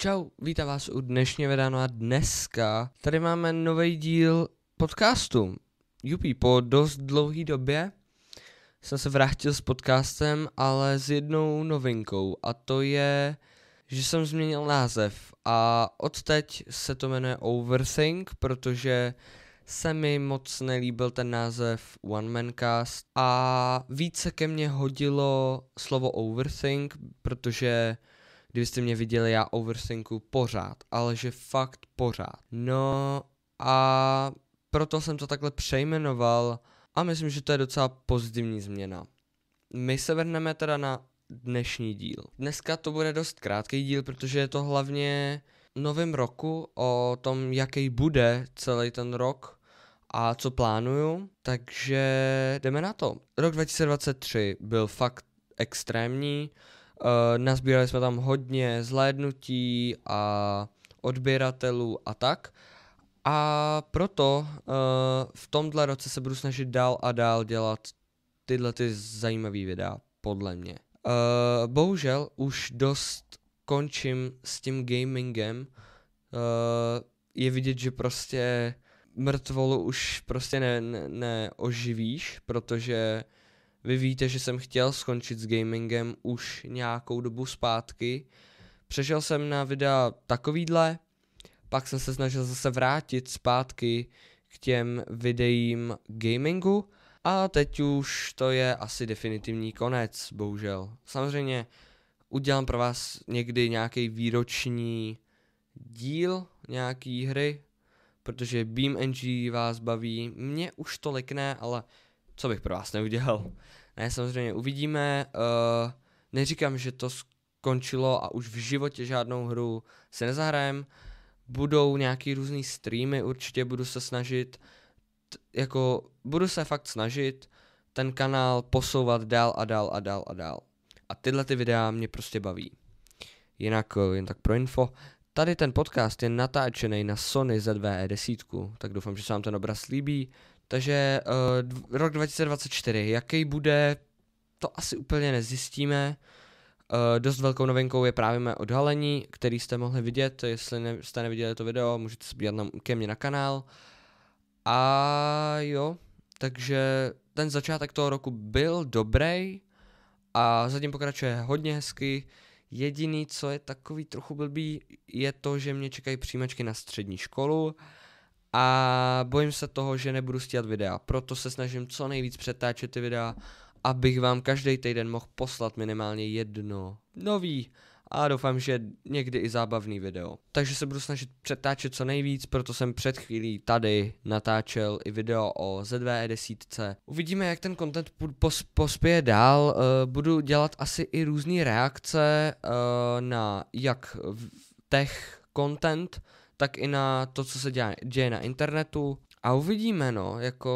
Čau, vítám vás u dnešního vedáno a dneska tady máme nový díl podcastu. Jupí, po dost dlouhé době jsem se vrátil s podcastem, ale s jednou novinkou a to je, že jsem změnil název a odteď se to jmenuje Overthink, protože se mi moc nelíbil ten název One Man Cast a více ke mně hodilo slovo Overthink, protože kdybyste mě viděli, já oversinku pořád, ale že fakt pořád. No a proto jsem to takhle přejmenoval a myslím, že to je docela pozitivní změna. My se vrhneme teda na dnešní díl. Dneska to bude dost krátký díl, protože je to hlavně novém roku o tom, jaký bude celý ten rok a co plánuju. Takže jdeme na to. Rok 2023 byl fakt extrémní. Uh, nazbírali jsme tam hodně zhlédnutí a odběratelů a tak. A proto uh, v tomhle roce se budu snažit dál a dál dělat tyhle ty zajímavé videa, podle mě. Uh, bohužel už dost končím s tím gamingem. Uh, je vidět, že prostě mrtvolu už prostě ne, ne, neoživíš, protože vy víte, že jsem chtěl skončit s gamingem už nějakou dobu zpátky. Přešel jsem na videa takovýhle, pak jsem se snažil zase vrátit zpátky k těm videím gamingu a teď už to je asi definitivní konec, bohužel. Samozřejmě udělám pro vás někdy nějaký výroční díl nějaký hry, protože BeamNG vás baví, mě už tolik ne, ale co bych pro vás neudělal. Ne, samozřejmě uvidíme. Uh, neříkám, že to skončilo a už v životě žádnou hru se nezahrajem. Budou nějaký různý streamy, určitě budu se snažit, jako budu se fakt snažit ten kanál posouvat dál a dál a dál a dál. A tyhle ty videa mě prostě baví. Jinak eh, jen tak pro info, tady ten podcast je natáčený na Sony ZVE 10, tak doufám, že se vám ten obraz líbí, takže uh, rok 2024, jaký bude, to asi úplně nezjistíme. Uh, dost velkou novinkou je právě mé odhalení, který jste mohli vidět. Jestli ne, jste neviděli to video, můžete se podívat ke mně na kanál. A jo, takže ten začátek toho roku byl dobrý a zatím pokračuje hodně hezky. Jediný, co je takový trochu blbý, je to, že mě čekají přijímačky na střední školu. Uh, a bojím se toho, že nebudu stíhat videa, proto se snažím co nejvíc přetáčet ty videa, abych vám každý týden mohl poslat minimálně jedno nový a doufám, že někdy i zábavný video. Takže se budu snažit přetáčet co nejvíc, proto jsem před chvílí tady natáčel i video o ZVE 10. Uvidíme, jak ten content pos- pospěje dál. Uh, budu dělat asi i různé reakce uh, na jak tech content, tak i na to, co se děje, děje na internetu. A uvidíme, no, jako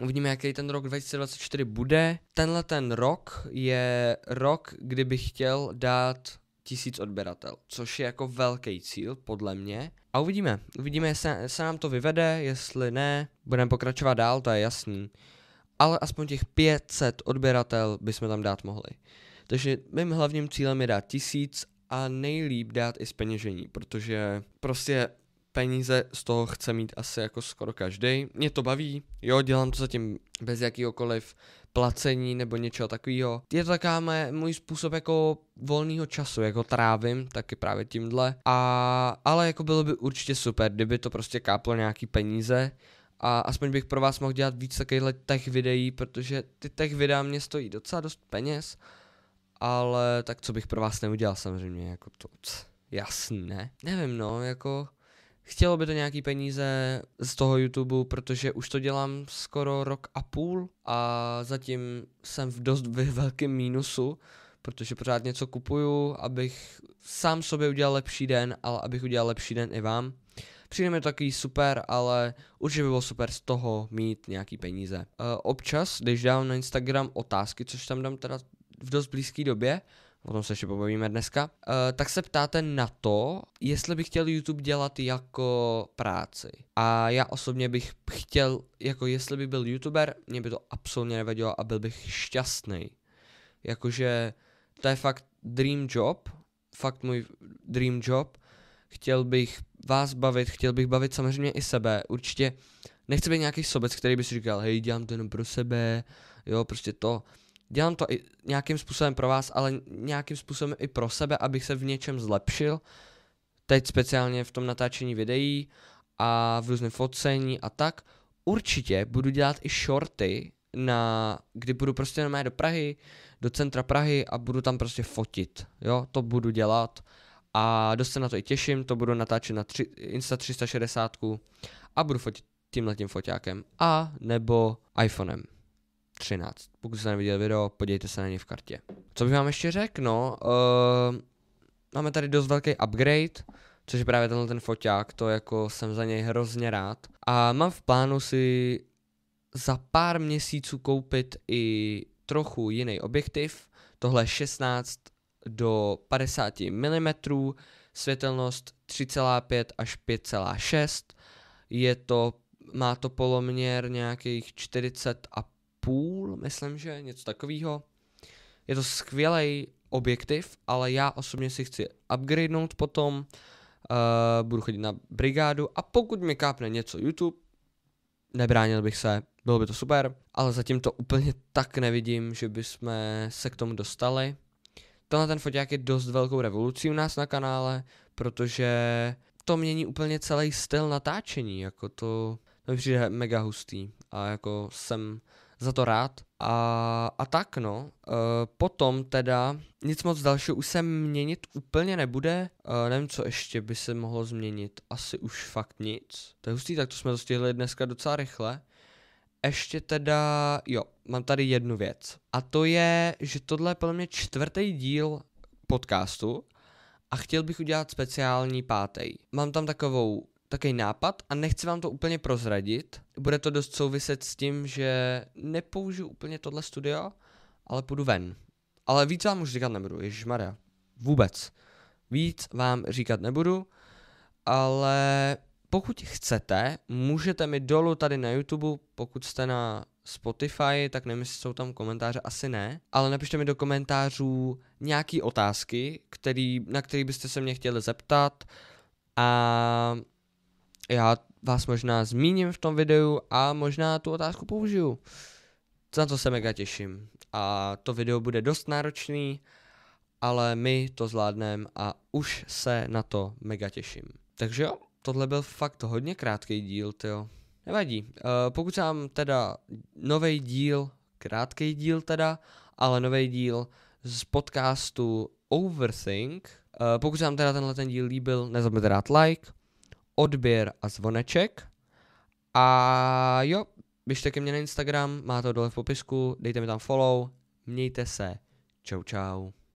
Uvidíme, jaký ten rok 2024 bude. Tenhle ten rok je rok, kdy bych chtěl dát tisíc odběratel, což je jako velký cíl, podle mě. A uvidíme, uvidíme, jestli se nám to vyvede, jestli ne, budeme pokračovat dál, to je jasný. Ale aspoň těch 500 odběratel bychom tam dát mohli. Takže mým hlavním cílem je dát tisíc a nejlíp dát i zpeněžení, protože prostě peníze z toho chce mít asi jako skoro každý. Mě to baví, jo, dělám to zatím bez jakýhokoliv placení nebo něčeho takového. Je to taká mé, můj způsob jako volného času, jako trávím, taky právě tímhle. A, ale jako bylo by určitě super, kdyby to prostě káplo nějaký peníze, a aspoň bych pro vás mohl dělat víc takových těch videí, protože ty těch videa mě stojí docela dost peněz ale tak co bych pro vás neudělal samozřejmě, jako to, c, jasný, ne? Nevím, no, jako chtělo by to nějaký peníze z toho YouTube, protože už to dělám skoro rok a půl a zatím jsem v dost velkém mínusu, protože pořád něco kupuju, abych sám sobě udělal lepší den, ale abych udělal lepší den i vám. Přijde mi to takový super, ale určitě by bylo super z toho mít nějaký peníze. E, občas, když dám na Instagram otázky, což tam dám teda v dost blízké době, o tom se ještě pobavíme dneska, uh, tak se ptáte na to, jestli bych chtěl YouTube dělat jako práci. A já osobně bych chtěl, jako jestli by byl YouTuber, mě by to absolutně nevadilo a byl bych šťastný. Jakože to je fakt dream job, fakt můj dream job. Chtěl bych vás bavit, chtěl bych bavit samozřejmě i sebe. Určitě nechci být nějaký sobec, který by si říkal, hej, dělám to jenom pro sebe, jo, prostě to. Dělám to i nějakým způsobem pro vás, ale nějakým způsobem i pro sebe, abych se v něčem zlepšil. Teď speciálně v tom natáčení videí a v různém focení a tak. Určitě budu dělat i shorty, na, kdy budu prostě normálně do Prahy, do centra Prahy a budu tam prostě fotit. Jo, to budu dělat a dost se na to i těším, to budu natáčet na tři, Insta 360 a budu fotit tímhle tím foťákem a nebo iPhonem. 13. Pokud jste neviděli video, podívejte se na něj v kartě. Co bych vám ještě řekl, no, uh, máme tady dost velký upgrade, což je právě tenhle ten foťák, to jako jsem za něj hrozně rád. A mám v plánu si za pár měsíců koupit i trochu jiný objektiv, tohle 16 do 50 mm, světelnost 3,5 až 5,6, je to, má to poloměr nějakých 40 a půl, myslím, že něco takového. Je to skvělý objektiv, ale já osobně si chci upgradenout potom, uh, budu chodit na brigádu a pokud mi kápne něco YouTube, nebránil bych se, bylo by to super, ale zatím to úplně tak nevidím, že bychom se k tomu dostali. Tenhle ten foták je dost velkou revolucí u nás na kanále, protože to mění úplně celý styl natáčení, jako to, to mi přijde mega hustý a jako jsem za to rád. A, a tak no, e, potom teda nic moc dalšího už se měnit úplně nebude, e, nevím co ještě by se mohlo změnit, asi už fakt nic. To je hustý, tak to jsme dostihli dneska docela rychle. Ještě teda, jo, mám tady jednu věc. A to je, že tohle je podle mě čtvrtý díl podcastu a chtěl bych udělat speciální pátý. Mám tam takovou takový nápad a nechci vám to úplně prozradit. Bude to dost souviset s tím, že nepoužiju úplně tohle studio, ale půjdu ven. Ale víc vám už říkat nebudu, Maria. Vůbec. Víc vám říkat nebudu, ale pokud chcete, můžete mi dolů tady na YouTube, pokud jste na Spotify, tak nevím, jestli jsou tam komentáře, asi ne, ale napište mi do komentářů nějaký otázky, který, na který byste se mě chtěli zeptat a já vás možná zmíním v tom videu a možná tu otázku použiju. Na to se mega těším. A to video bude dost náročný, ale my to zvládneme a už se na to mega těším. Takže jo, tohle byl fakt hodně krátký díl, jo. Nevadí, eh, pokud se vám teda nový díl, krátký díl teda, ale nový díl z podcastu Overthink, eh, pokud se vám teda tenhle ten díl líbil, nezapomeňte dát like, odběr a zvoneček. A jo, běžte ke mně na Instagram, má to dole v popisku, dejte mi tam follow, mějte se, čau čau.